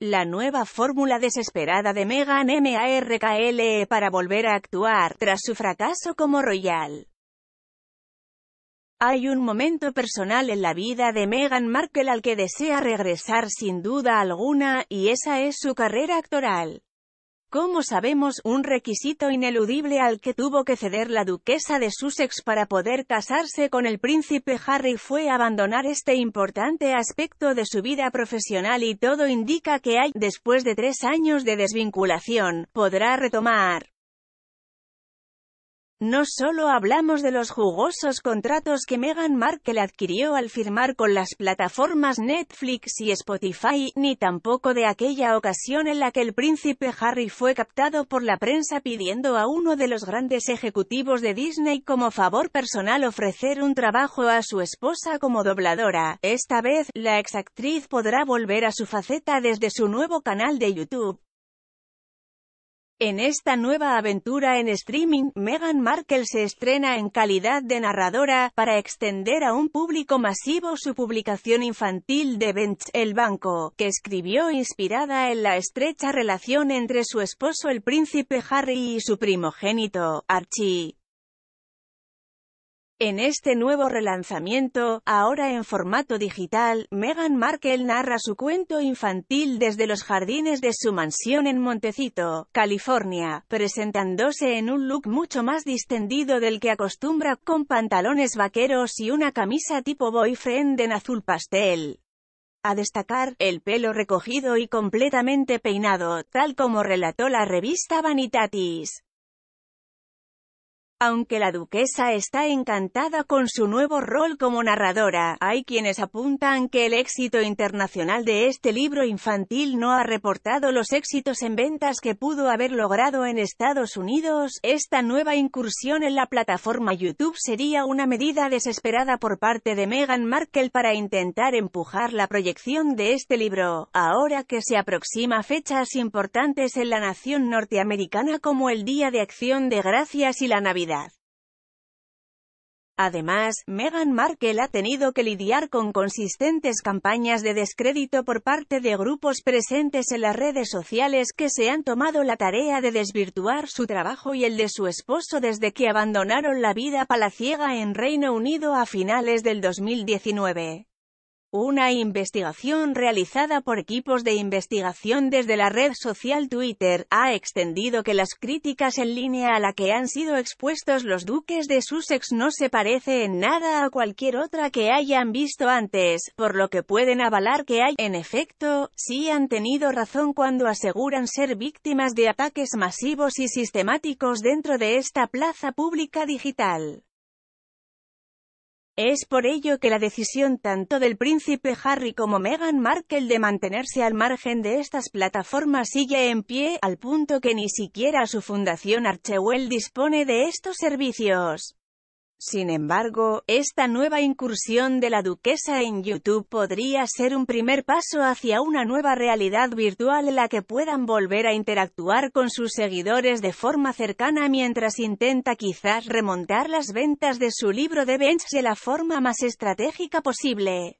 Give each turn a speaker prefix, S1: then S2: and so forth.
S1: la nueva fórmula desesperada de Meghan Markle para volver a actuar, tras su fracaso como royal. Hay un momento personal en la vida de Meghan Markle al que desea regresar sin duda alguna, y esa es su carrera actoral. Como sabemos, un requisito ineludible al que tuvo que ceder la duquesa de Sussex para poder casarse con el príncipe Harry fue abandonar este importante aspecto de su vida profesional y todo indica que hay, después de tres años de desvinculación, podrá retomar. No solo hablamos de los jugosos contratos que Meghan Markle adquirió al firmar con las plataformas Netflix y Spotify, ni tampoco de aquella ocasión en la que el príncipe Harry fue captado por la prensa pidiendo a uno de los grandes ejecutivos de Disney como favor personal ofrecer un trabajo a su esposa como dobladora. Esta vez, la exactriz podrá volver a su faceta desde su nuevo canal de YouTube. En esta nueva aventura en streaming, Meghan Markle se estrena en calidad de narradora, para extender a un público masivo su publicación infantil de Bench, El Banco, que escribió inspirada en la estrecha relación entre su esposo el príncipe Harry y su primogénito, Archie. En este nuevo relanzamiento, ahora en formato digital, Meghan Markle narra su cuento infantil desde los jardines de su mansión en Montecito, California, presentándose en un look mucho más distendido del que acostumbra, con pantalones vaqueros y una camisa tipo boyfriend en azul pastel. A destacar, el pelo recogido y completamente peinado, tal como relató la revista Vanitatis. Aunque la duquesa está encantada con su nuevo rol como narradora, hay quienes apuntan que el éxito internacional de este libro infantil no ha reportado los éxitos en ventas que pudo haber logrado en Estados Unidos. Esta nueva incursión en la plataforma YouTube sería una medida desesperada por parte de Meghan Markle para intentar empujar la proyección de este libro, ahora que se aproxima fechas importantes en la nación norteamericana como el Día de Acción de Gracias y la Navidad Además, Meghan Markle ha tenido que lidiar con consistentes campañas de descrédito por parte de grupos presentes en las redes sociales que se han tomado la tarea de desvirtuar su trabajo y el de su esposo desde que abandonaron la vida palaciega en Reino Unido a finales del 2019. Una investigación realizada por equipos de investigación desde la red social Twitter, ha extendido que las críticas en línea a la que han sido expuestos los duques de Sussex no se parece en nada a cualquier otra que hayan visto antes, por lo que pueden avalar que hay, en efecto, sí han tenido razón cuando aseguran ser víctimas de ataques masivos y sistemáticos dentro de esta plaza pública digital. Es por ello que la decisión tanto del príncipe Harry como Meghan Markle de mantenerse al margen de estas plataformas sigue en pie, al punto que ni siquiera su fundación Archewell dispone de estos servicios. Sin embargo, esta nueva incursión de la duquesa en YouTube podría ser un primer paso hacia una nueva realidad virtual en la que puedan volver a interactuar con sus seguidores de forma cercana mientras intenta quizás remontar las ventas de su libro de Bench de la forma más estratégica posible.